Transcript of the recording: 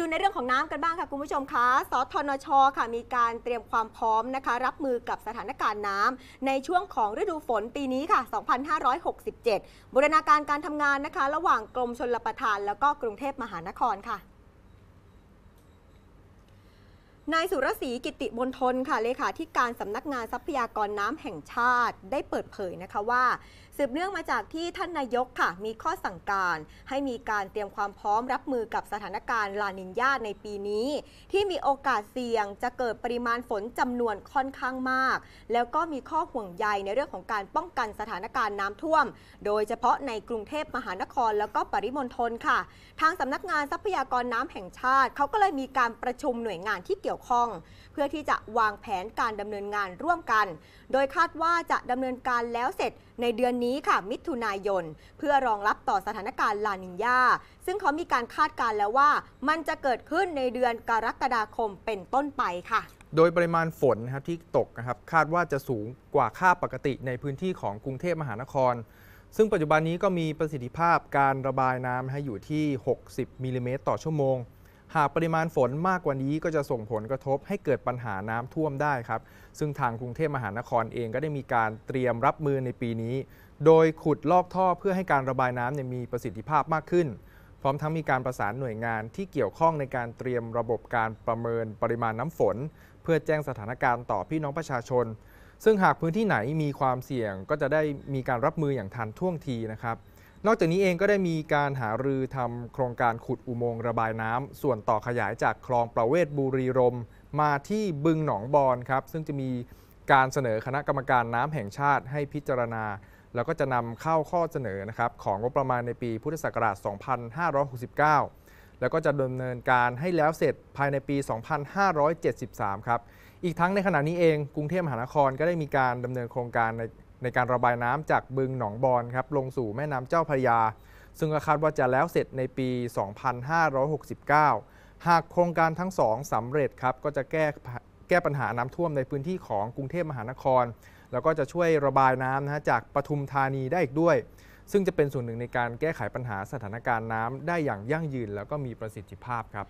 ดูในเรื่องของน้ำกันบ้างค่ะ คุณผู้ชมคะสทนช ค่ะ มีการเตรียมความพร้อมนะคะ รับมือกับสถานการณ์น้ำ ในช่วงของฤดูฝนปีนี้ค่ะ 2567บูรณาการการทำงานนะคะ ระหว่างกรมชลประทานแล้วก็กรุงเทพมหานครค่ะนายสุรศรีกิติมนทนค่ะเลขาธิการสำนักงานทรัพยากรน้ำแห่งชาติได้เปิดเผยนะคะว่า สืบเนื่องมาจากที่ท่านนายกค่ะ มีข้อสั่งการ ให้มีการเตรียมความพร้อมรับมือกับสถานการณ์ลานินญาในปีนี้ ที่มีโอกาสเสี่ยงจะเกิดปริมาณฝนจำนวนค่อนข้างมาก แล้วก็มีข้อห่วงใยในเรื่องของการป้องกันสถานการณ์น้ำท่วม โดยเฉพาะในกรุงเทพมหานครแล้วก็ปริมณฑลค่ะ ทางสำนักงานทรัพยากรน้ำแห่งชาติเขาก็เลยมีการประชุมหน่วยงานที่เกี่ยวกี่ยวข้องเพื่อที่จะวางแผนการดำเนินงานร่วมกัน โดยคาดว่าจะดำเนินการแล้วเสร็จในเดือนนี้ค่ะมิถุนายนเพื่อรองรับต่อสถานการณ์ลานินญา ซึ่งเขามีการคาดการแล้วว่ามันจะเกิดขึ้นในเดือนกรกฎาคมเป็นต้นไปค่ะ โดยปริมาณฝนนะครับที่ตกนะครับคาดว่าจะสูงกว่าค่าปกติในพื้นที่ของกรุงเทพมหานคร ซึ่งปัจจุบันนี้ก็มีประสิทธิภาพการระบายน้ำให้อยู่ที่ 60มิลลิเมตรต่อชั่วโมงหากปริมาณฝนมากกว่านี้ก็จะส่งผลกระทบ ให้เกิดปัญหาน้ำท่วมได้ครับ ซึ่งทางกรุงเทพมหานครเองก็ได้มีการเตรียมรับมือในปีนี้ โดยขุดลอกท่อเพื่อให้การระบายน้ำมีประสิทธิภาพมากขึ้น พร้อมทั้งมีการประสานหน่วยงานที่เกี่ยวข้องในการเตรียมระบบการประเมินปริมาณน้ำฝน เพื่อแจ้งสถานการณ์ต่อพี่น้องประชาชน ซึ่งหากพื้นที่ไหนมีความเสี่ยง ก็จะได้มีการรับมืออย่างทันท่วงทีนะครับนอกจากนี้เองก็ได้มีการหารือทำโครงการขุดอุโมงค์ระบายน้ำส่วนต่อขยายจากคลองประเวศบุรีรมมาที่บึงหนองบอนครับซึ่งจะมีการเสนอคณะกรรมการน้ำแห่งชาติให้พิจารณา แล้วก็จะนำเข้าข้อเสนอนะครับ ของงบประมาณในปีพุทธศักราช 2569 แล้วก็จะดำเนินการให้แล้วเสร็จภายในปี 2573 ครับอีกทั้งในขณะนี้เองกรุงเทพมหานครก็ได้มีการดำเนินโครงการในในการระบายน้ำจากบึงหนองบอนครับลงสู่แม่น้ำเจ้าพระยา ซึ่งคาดว่าจะแล้วเสร็จในปี 2569 หากโครงการทั้งสองสำเร็จครับก็จะแก้แก้ปัญหาน้ำท่วมในพื้นที่ของกรุงเทพมหานคร แล้วก็จะช่วยระบายน้ำนะจากปทุมธานีได้อีกด้วย ซึ่งจะเป็นส่วนหนึ่งในการแก้ไขปัญหาสถานการณ์น้ำได้อย่างยั่งยืนแล้วก็มีประสิทธิภาพครับ